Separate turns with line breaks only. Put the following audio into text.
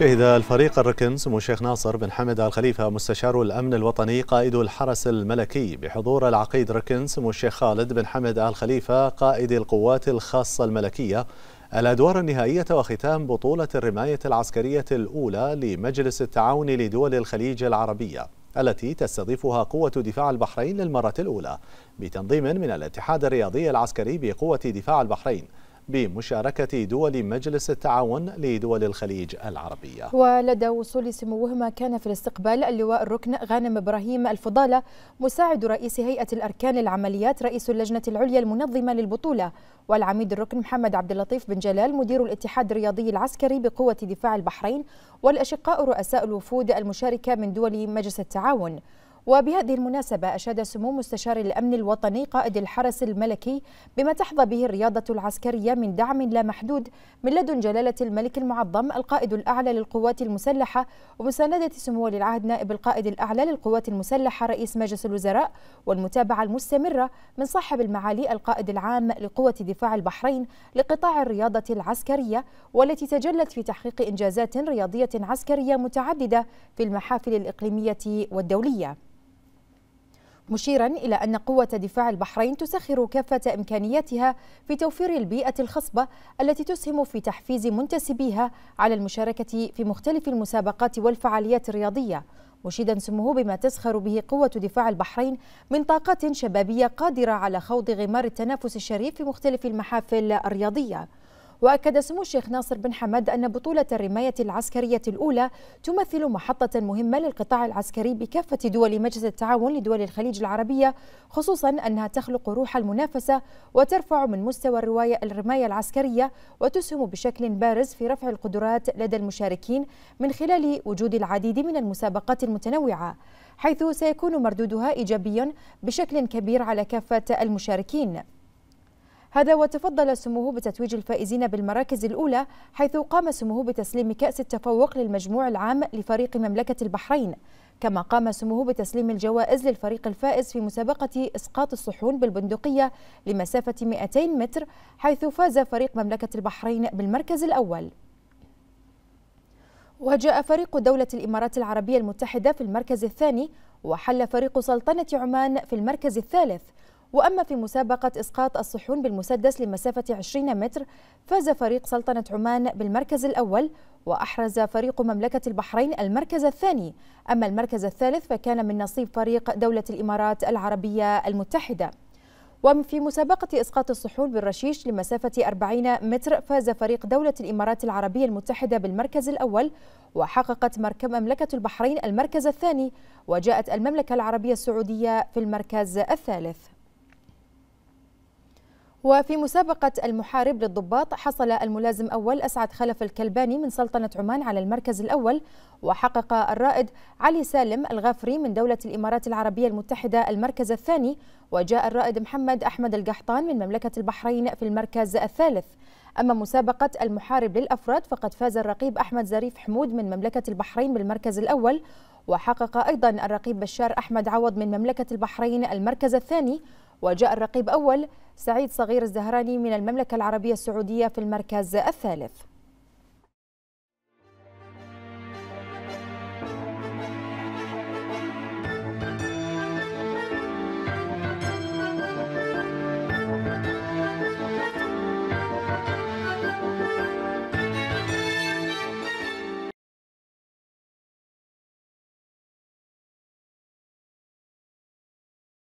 شهد الفريق الركن سمو الشيخ ناصر بن حمد آل خليفة مستشار الأمن الوطني قائد الحرس الملكي بحضور العقيد ركن سمو الشيخ خالد بن حمد آل خليفة قائد القوات الخاصة الملكية الأدوار النهائية وختام بطولة الرماية العسكرية الأولى لمجلس التعاون لدول الخليج العربية التي تستضيفها قوة دفاع البحرين للمرة الأولى بتنظيم من الاتحاد الرياضي العسكري بقوة دفاع البحرين بمشاركة دول مجلس التعاون لدول الخليج العربية
ولدى وصول سموهما كان في الاستقبال اللواء الركن غانم إبراهيم الفضالة مساعد رئيس هيئة الأركان العمليات رئيس اللجنة العليا المنظمة للبطولة والعميد الركن محمد عبد اللطيف بن جلال مدير الاتحاد الرياضي العسكري بقوة دفاع البحرين والأشقاء رؤساء الوفود المشاركة من دول مجلس التعاون وبهذه المناسبة أشاد سمو مستشار الأمن الوطني قائد الحرس الملكي بما تحظى به الرياضة العسكرية من دعم لا محدود من لدن جلالة الملك المعظم القائد الأعلى للقوات المسلحة ومساندة سمو ولي العهد نائب القائد الأعلى للقوات المسلحة رئيس مجلس الوزراء والمتابعة المستمرة من صاحب المعالي القائد العام لقوة دفاع البحرين لقطاع الرياضة العسكرية والتي تجلت في تحقيق إنجازات رياضية عسكرية متعددة في المحافل الإقليمية والدولية مشيرا إلى أن قوة دفاع البحرين تسخر كافة إمكانياتها في توفير البيئة الخصبة التي تسهم في تحفيز منتسبيها على المشاركة في مختلف المسابقات والفعاليات الرياضية مشيدا سموه بما تسخر به قوة دفاع البحرين من طاقات شبابية قادرة على خوض غمار التنافس الشريف في مختلف المحافل الرياضية وأكد سمو الشيخ ناصر بن حمد أن بطولة الرماية العسكرية الأولى تمثل محطة مهمة للقطاع العسكري بكافة دول مجلس التعاون لدول الخليج العربية خصوصا أنها تخلق روح المنافسة وترفع من مستوى الرواية الرماية العسكرية وتسهم بشكل بارز في رفع القدرات لدى المشاركين من خلال وجود العديد من المسابقات المتنوعة حيث سيكون مردودها إيجابيا بشكل كبير على كافة المشاركين هذا وتفضل سموه بتتويج الفائزين بالمراكز الأولى حيث قام سموه بتسليم كأس التفوق للمجموع العام لفريق مملكة البحرين كما قام سموه بتسليم الجوائز للفريق الفائز في مسابقة إسقاط الصحون بالبندقية لمسافة 200 متر حيث فاز فريق مملكة البحرين بالمركز الأول وجاء فريق دولة الإمارات العربية المتحدة في المركز الثاني وحل فريق سلطنة عمان في المركز الثالث وأما في مسابقة إسقاط الصحون بالمسدس لمسافة 20 متر فاز فريق سلطنة عمان بالمركز الأول وأحرز فريق مملكة البحرين المركز الثاني أما المركز الثالث فكان من نصيب فريق دولة الإمارات العربية المتحدة وفي مسابقة إسقاط الصحون بالرشيش لمسافة 40 متر فاز فريق دولة الإمارات العربية المتحدة بالمركز الأول وحققت مركب مملكة البحرين المركز الثاني وجاءت المملكة العربية السعودية في المركز الثالث وفي مسابقة المحارب للضباط حصل الملازم أول أسعد خلف الكلباني من سلطنة عمان على المركز الأول وحقق الرائد علي سالم الغافري من دولة الإمارات العربية المتحدة المركز الثاني وجاء الرائد محمد أحمد القحطان من مملكة البحرين في المركز الثالث أما مسابقة المحارب للأفراد فقد فاز الرقيب أحمد زريف حمود من مملكة البحرين بالمركز الأول وحقق أيضا الرقيب بشار أحمد عوض من مملكة البحرين المركز الثاني وجاء الرقيب أول سعيد صغير الزهراني من المملكة العربية السعودية في المركز الثالث